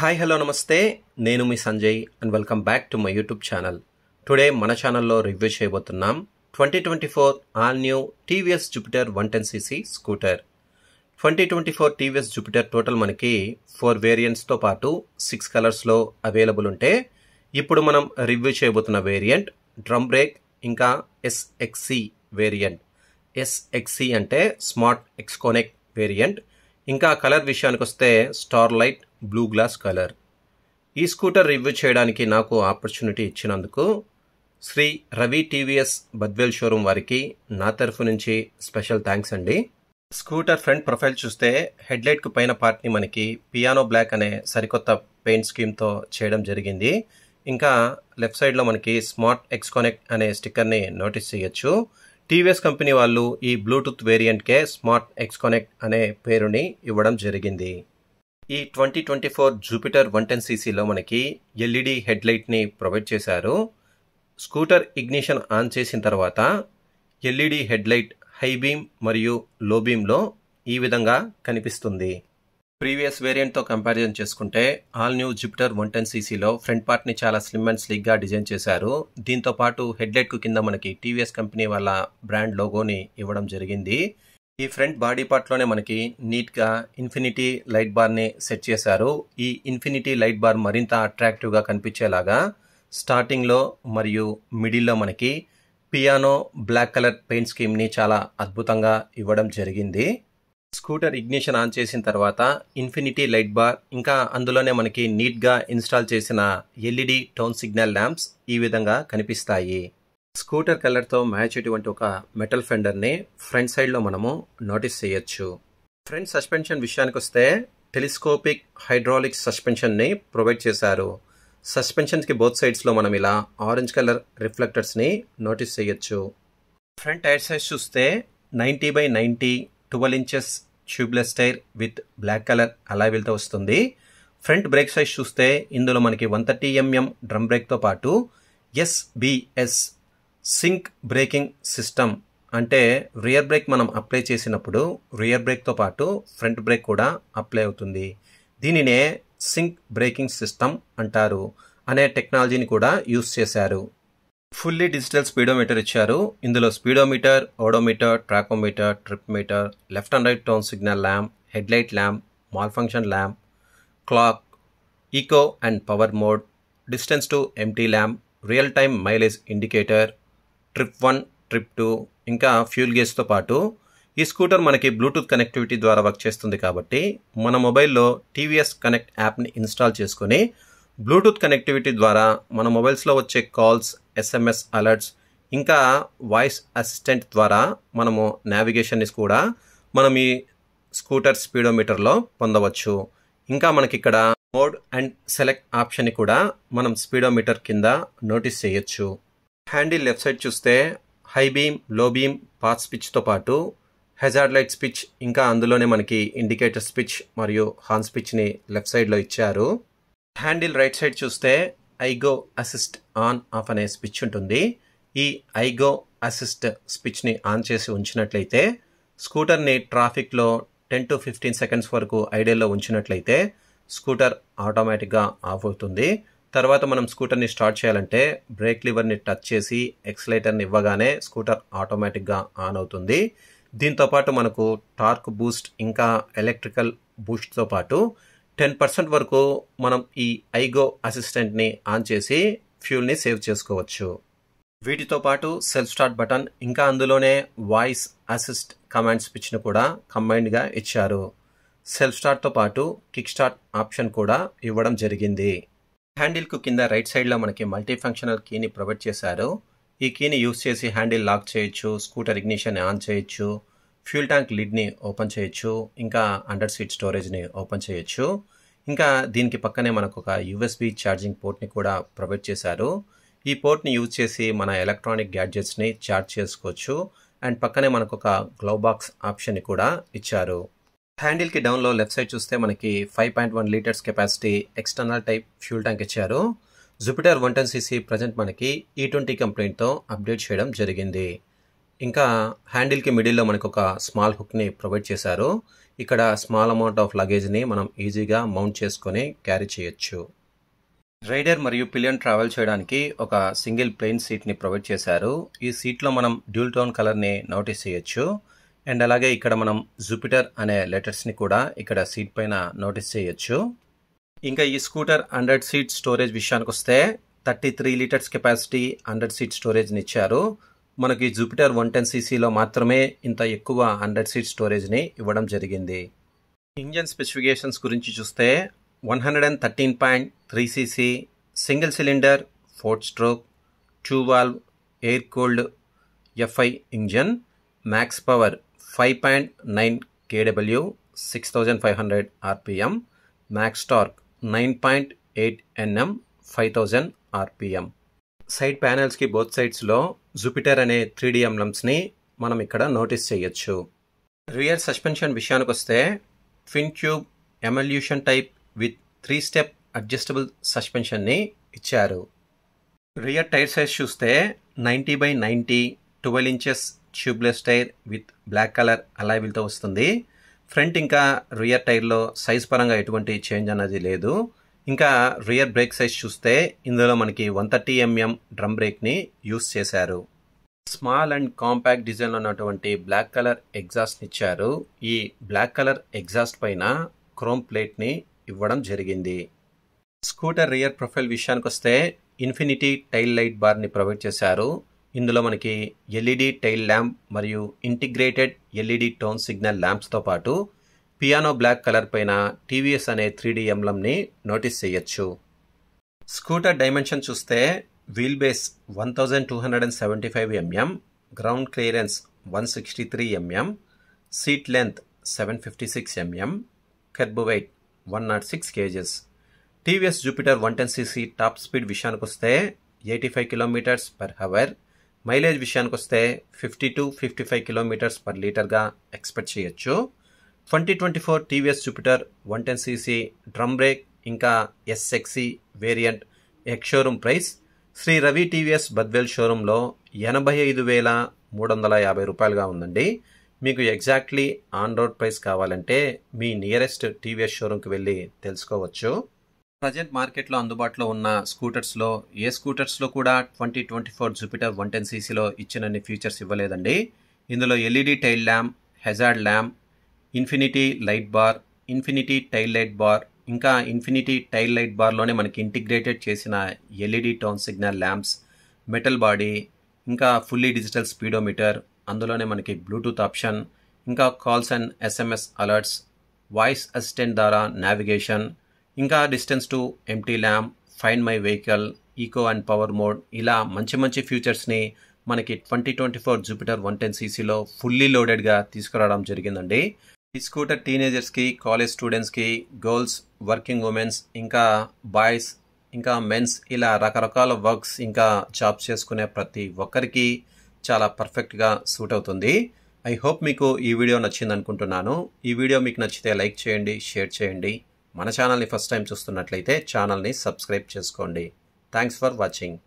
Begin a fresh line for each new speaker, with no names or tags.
hi hello నమస్తే నేను మీ Sanjay and welcome back to my YouTube channel today మన ఛానల్లో రివ్యూ చేయబోతున్నాం twenty twenty four all new TVS Jupiter one ten CC scooter twenty twenty four TVS Jupiter total మనకి four వేరియంట్స్తో పాటు six కలర్స్లో అవైలబుల్ ఉంటే ఇప్పుడు మనం రివ్యూ చేయబోతున్న వేరియంట్ డ్రమ్ బ్రేక్ ఇంకా ఎస్ఎక్సి వేరియంట్ ఎస్ఎక్సి అంటే స్మార్ట్ ఎక్స్కోనెక్ వేరియంట్ ఇంకా కలర్ విషయానికి వస్తే star light blue glass colour ఈ స్కూటర్ రివ్యూ చేయడానికి నాకు ఆపర్చునిటీ ఇచ్చినందుకు శ్రీ రవి టీవీఎస్ బద్వేల్ షోరూమ్ వారికి నా తరఫు నుంచి స్పెషల్ థ్యాంక్స్ అండి స్కూటర్ ఫ్రంట్ ప్రొఫైల్ చూస్తే హెడ్లైట్కు పైన పార్ట్ని మనకి పియానో బ్లాక్ అనే సరికొత్త పెయింట్ స్కీమ్తో చేయడం జరిగింది ఇంకా లెఫ్ట్ సైడ్లో మనకి స్మార్ట్ ఎక్స్కానెక్ట్ అనే స్టిక్కర్ని నోటీస్ చేయొచ్చు టీవీఎస్ కంపెనీ వాళ్ళు ఈ బ్లూటూత్ వేరియంట్కే స్మార్ట్ ఎక్స్కనెక్ట్ అనే పేరుని ఇవ్వడం జరిగింది ఈ twenty twenty four Jupiter one ten సీసీలో మనకి ఎల్ఈడి హెడ్లైట్ని ప్రొవైడ్ చేశారు స్కూటర్ ఇగ్నిషన్ ఆన్ చేసిన తర్వాత ఎల్ఈడి హెడ్లైట్ హై బీమ్ మరియు లో బీమ్లో ఈ విధంగా కనిపిస్తుంది ప్రీవియస్ వేరియంట్తో కంపారిజన్ చేసుకుంటే all new Jupiter one ten సీసీలో ఫ్రంట్ పార్ట్ని చాలా స్లిమ్ అండ్ స్లిగ్గా డిజైన్ చేశారు దీంతో పాటు హెడ్లైట్కు కింద మనకి టీవీఎస్ కంపెనీ వాళ్ళ బ్రాండ్ లోగోని ఇవ్వడం జరిగింది ఈ ఫ్రంట్ బాడీ పార్ట్లోనే మనకి నీట్గా ఇన్ఫినిటీ లైట్ బార్ని సెట్ చేశారు ఈ ఇన్ఫినిటీ లైట్ బార్ మరింత అట్రాక్టివ్గా కనిపించేలాగా స్టార్టింగ్లో మరియు మిడిల్లో మనకి పియానో బ్లాక్ కలర్ పెయింట్ స్కీమ్ని చాలా అద్భుతంగా ఇవ్వడం జరిగింది స్కూటర్ ఇగ్నిషన్ ఆన్ చేసిన తర్వాత ఇన్ఫినిటీ లైట్ బార్ ఇంకా అందులోనే మనకి నీట్గా ఇన్స్టాల్ చేసిన ఎల్ఈడి టౌన్ సిగ్నల్ ల్యాంప్స్ ఈ విధంగా కనిపిస్తాయి స్కూటర్ కలర్తో మ్యాచ్ అటువంటి ఒక మెటల్ ఫెండర్ని ఫ్రంట్ సైడ్లో మనము నోటీస్ చేయొచ్చు ఫ్రంట్ సస్పెన్షన్ విషయానికి వస్తే టెలిస్కోపిక్ హైడ్రాలిక్ సస్పెన్షన్ని ప్రొవైడ్ చేశారు సస్పెన్షన్స్కి బోత్ సైడ్స్లో మనం ఇలా ఆరెంజ్ కలర్ రిఫ్లెక్టర్స్ని నోటీస్ చేయొచ్చు ఫ్రంట్ టైర్ సైజ్ చూస్తే ninety by ninety twelve inches tubeless tyre with black colour అలావిల్తో వస్తుంది ఫ్రంట్ బ్రేక్ సైజ్ చూస్తే ఇందులో మనకి వన్ థర్టీ ఎంఎం డ్రమ్ బ్రేక్తో పాటు ఎస్బిఎస్ సింక్ బ్రేకింగ్ సిస్టమ్ అంటే రియర్ బ్రేక్ మనం అప్లై చేసినప్పుడు రియర్ బ్రేక్తో పాటు ఫ్రంట్ బ్రేక్ కూడా అప్లై అవుతుంది దీనినే సింక్ బ్రేకింగ్ సిస్టమ్ అంటారు అనే టెక్నాలజీని కూడా యూస్ చేశారు ఫుల్లీ డిజిటల్ స్పీడోమీటర్ ఇచ్చారు ఇందులో speedometer odometer tachometer trip meter left and right turn signal lamp headlight lamp malfunction lamp clock eco and power mode distance to empty lamp real time mileage indicator trip one trip two ఇంకా fuel గేజ్తో పాటు ఈ scooter మనకి Bluetooth connectivity ద్వారా work చేస్తుంది కాబట్టి మన మొబైల్లో టీవీఎస్ కనెక్ట్ యాప్ని ఇన్స్టాల్ చేసుకొని బ్లూటూత్ కనెక్టివిటీ ద్వారా మన మొబైల్స్లో వచ్చే కాల్స్ ఎస్ఎంఎస్ అలర్ట్స్ ఇంకా వాయిస్ అసిస్టెంట్ ద్వారా మనము నావిగేషన్ని కూడా మనం ఈ స్కూటర్ స్పీడోమీటర్లో పొందవచ్చు ఇంకా మనకి ఇక్కడ మోడ్ అండ్ సెలెక్ట్ ఆప్షన్ని కూడా మనం స్పీడోమీటర్ కింద నోటీస్ చేయొచ్చు హ్యాండిల్ లెఫ్ట్ సైడ్ చూస్తే high beam low beam pass స్పిచ్తో పాటు హెజార్డ్ లైట్ స్పిచ్ ఇంకా అందులోనే మనకి ఇండికేటర్ స్పిచ్ మరియు హార్న్ స్పిచ్ని లెఫ్ట్ సైడ్లో ఇచ్చారు హ్యాండిల్ రైట్ సైడ్ చూస్తే ఐగో అసిస్ట్ ఆన్ ఆఫ్ అనే స్విచ్ ఉంటుంది ఈ ఐగో అసిస్ట్ స్విచ్ని ఆన్ చేసి ఉంచినట్లయితే స్కూటర్ని ట్రాఫిక్లో టెన్ టు ఫిఫ్టీన్ సెకండ్స్ వరకు ఐడియల్లో ఉంచినట్లయితే స్కూటర్ ఆటోమేటిక్గా ఆఫ్ అవుతుంది తర్వాత మనం స్కూటర్ని స్టార్ట్ చేయాలంటే బ్రేక్ లివర్ని టచ్ చేసి ఎక్సలేటర్ని ఇవ్వగానే స్కూటర్ ఆటోమేటిక్గా ఆన్ అవుతుంది దీంతోపాటు మనకు టార్క్ బూస్ట్ ఇంకా ఎలక్ట్రికల్ బూస్ట్తో పాటు టెన్ పర్సెంట్ వరకు మనం ఈ ఐగో అసిస్టెంట్ని ఆన్ చేసి ఫ్యూల్ని సేవ్ చేసుకోవచ్చు వీటితో పాటు సెల్ఫ్ స్టార్ట్ బటన్ ఇంకా అందులోనే వాయిస్ అసిస్ట్ కమాండ్స్ పిచ్చిన కూడా కంబైన్డ్గా ఇచ్చారు సెల్ఫ్ స్టార్ట్తో పాటు కిక్ స్టార్ట్ ఆప్షన్ కూడా ఇవ్వడం జరిగింది హ్యాండిల్కు కింద రైట్ సైడ్లో మనకి మల్టీ ఫంక్షనల్ కీని ప్రొవైడ్ చేశారు ఈ కీని యూస్ చేసి హ్యాండిల్ లాక్ చేయొచ్చు స్కూటర్ ఇగ్నిషన్ ఆన్ చేయొచ్చు ఫ్యూల్ ట్యాంక్ లిడ్ని ఓపెన్ చేయొచ్చు ఇంకా అండర్ సీట్ స్టోరేజ్ని ఓపెన్ చేయొచ్చు ఇంకా దీనికి పక్కనే మనకు ఒక యూఎస్బి ఛార్జింగ్ పోర్ట్ని కూడా ప్రొవైడ్ చేశారు ఈ పోర్ట్ని యూజ్ చేసి మన ఎలక్ట్రానిక్ గ్యాడ్జెట్స్ని ఛార్జ్ చేసుకోవచ్చు అండ్ పక్కనే మనకు ఒక గ్లో బాక్స్ ఆప్షన్ని కూడా ఇచ్చారు హ్యాండిల్కి డౌన్లో లెఫ్ట్ సైడ్ చూస్తే మనకి five point one litres capacity external type fuel tank ఇచ్చారు Jupiter one ten CC present మనకి ఈ ట్వంటీ కంప్లైంట్తో అప్డేట్ చేయడం జరిగింది ఇంకా హ్యాండిల్కి మిడిల్లో మనకు ఒక స్మాల్ హుక్ని ప్రొవైడ్ చేశారు ఇక్కడ స్మాల్ అమౌంట్ ఆఫ్ లగేజ్ని మనం ఈజీగా మౌంట్ చేసుకొని క్యారీ చేయొచ్చు రైడర్ మరియు పిలియన్ ట్రావెల్ చేయడానికి ఒక సింగిల్ ప్లెయిన్ సీట్ని ప్రొవైడ్ చేశారు ఈ సీట్లో మనం డ్యూల్ టోన్ కలర్ని నోటీస్ చేయొచ్చు అండ్ అలాగే ఇక్కడ మనం జూపిటర్ అనే లెటర్స్ని కూడా ఇక్కడ సీట్ పైన నోటీస్ చేయొచ్చు ఇంకా ఈ స్కూటర్ హండ్రెడ్ సీట్ స్టోరేజ్ విషయానికి వస్తే thirty three litres capacity hundred seat స్టోరేజ్ని ఇచ్చారు మనకి జూపిటర్ వన్ టెన్ సీసీలో మాత్రమే ఇంత ఎక్కువ హండ్రెడ్ సీట్ స్టోరేజ్ని ఇవ్వడం జరిగింది ఇంజన్ స్పెసిఫికేషన్స్ గురించి చూస్తే one hundred and thirteen point three CC single cylinder fourth stroke two valve air cooled FI engine max power five point nine కేడబ్ల్యూ six thousand five hundred RPM max torque nine point eight Nm five thousand RPM side ప్యానెల్స్కి both సైడ్స్లో Jupiter అనే three D ఎంబ్లమ్స్ని మనం ఇక్కడ notice చేయొచ్చు rear suspension విషయానికి వస్తే twin tube emulsion type with three step adjustable సస్పెన్షన్ని ఇచ్చారు రియర్ టైర్ సైజ్ చూస్తే ninety by ninety twelve inches tubeless tyre with black colour అలాయిల్తో వస్తుంది ఫ్రంట్ ఇంకా రియర్ టైర్లో సైజ్ పరంగా ఎటువంటి చేంజ్ అనేది లేదు ఇంకా రియర్ బ్రేక్ సైజ్ చూస్తే ఇందులో మనకి వన్ థర్టీ ఎంఎం డ్రమ్ బ్రేక్ని యూస్ చేశారు స్మాల్ అండ్ కాంపాక్ట్ డిజైన్లో ఉన్నటువంటి బ్లాక్ కలర్ ఎగ్జాస్ట్ని ఇచ్చారు ఈ బ్లాక్ కలర్ ఎగ్జాస్ట్ పైన క్రోమ్ ప్లేట్ని ఇవ్వడం జరిగింది స్కూటర్ రియర్ ప్రొఫైల్ విషయానికి వస్తే ఇన్ఫినిటీ టైల్ లైట్ బార్ని ప్రొవైడ్ చేశారు ఇందులో మనకి ఎల్ఈడి టైల్ ల్యాంప్ మరియు ఇంటిగ్రేటెడ్ ఎల్ఈడి టోన్ సిగ్నల్ ల్యాంప్స్తో పాటు పియానో బ్లాక్ కలర్ పైన టీవీఎస్ అనే త్రీ డి ఎంలంని నోటీస్ చేయొచ్చు స్కూటర్ డైమెన్షన్ చూస్తే wheel base one thousand two hundred and seventy five mm ground clearance one sixty three mm seat length seven fifty six mm kerb weight one nought six kgs TVS Jupiter one ten CC top speed విషయానికి వస్తే eighty five kilometres per hour mileage విషయానికి వస్తే fifty to fifty five kilometres per లీటర్గా expect చేయొచ్చు twenty twenty four TVS Jupiter one ten CC drum brake ఇంకా SXC variant showroom price Shri Ravi TVS Badvel షోరూంలో ఎనభై ఐదు వేల మూడు వందల యాభై రూపాయలుగా ఉందండి మీకు ఎగ్జాక్ట్లీ ఆన్ రోడ్ ప్రైస్ కావాలంటే మీ నియరెస్ట్ టీవీఎస్ షోరూంకి వెళ్ళి తెలుసుకోవచ్చు ప్రజెంట్ మార్కెట్లో అందుబాటులో ఉన్న స్కూటర్స్లో ఏ స్కూటర్స్లో కూడా twenty twenty four Jupiter one ten సిసిలో ఇచ్చినన్ని ఫీచర్స్ ఇవ్వలేదండి ఇందులో LED tail lamp hazard lamp infinity light bar infinity tail light bar ఇంకా ఇన్ఫినిటీ టైల్ లైట్ బార్లోనే మనకి ఇంటిగ్రేటెడ్ చేసిన LED turn signal lamps metal body ఇంకా ఫుల్లీ డిజిటల్ స్పీడోమీటర్ అందులోనే మనకి బ్లూటూత్ ఆప్షన్ ఇంకా calls and SMS alerts voice assistant ద్వారా navigation ఇంకా distance to empty lamp find my vehicle eco and power mode ఇలా మంచి మంచి ఫ్యూచర్స్ని మనకి twenty twenty four Jupiter one ten సీసీలో ఫుల్లీ లోడెడ్గా తీసుకురావడం జరిగిందండి ఈ స్కూటర్ టీనేజర్స్కి కాలేజ్ స్టూడెంట్స్కి గర్ల్స్ వర్కింగ్ ఉమెన్స్ ఇంకా బాయ్స్ ఇంకా మెన్స్ ఇలా రకరకాల వర్క్స్ ఇంకా జాబ్స్ చేసుకునే ప్రతి ఒక్కరికి చాలా పర్ఫెక్ట్గా సూట్ అవుతుంది ఐ హోప్ మీకు ఈ వీడియో నచ్చింది అనుకుంటున్నాను ఈ వీడియో మీకు నచ్చితే లైక్ చేయండి షేర్ చేయండి మన ఛానల్ని ఫస్ట్ టైం చూస్తున్నట్లయితే ఛానల్ని సబ్స్క్రైబ్ చేసుకోండి థ్యాంక్స్ ఫర్ వాచింగ్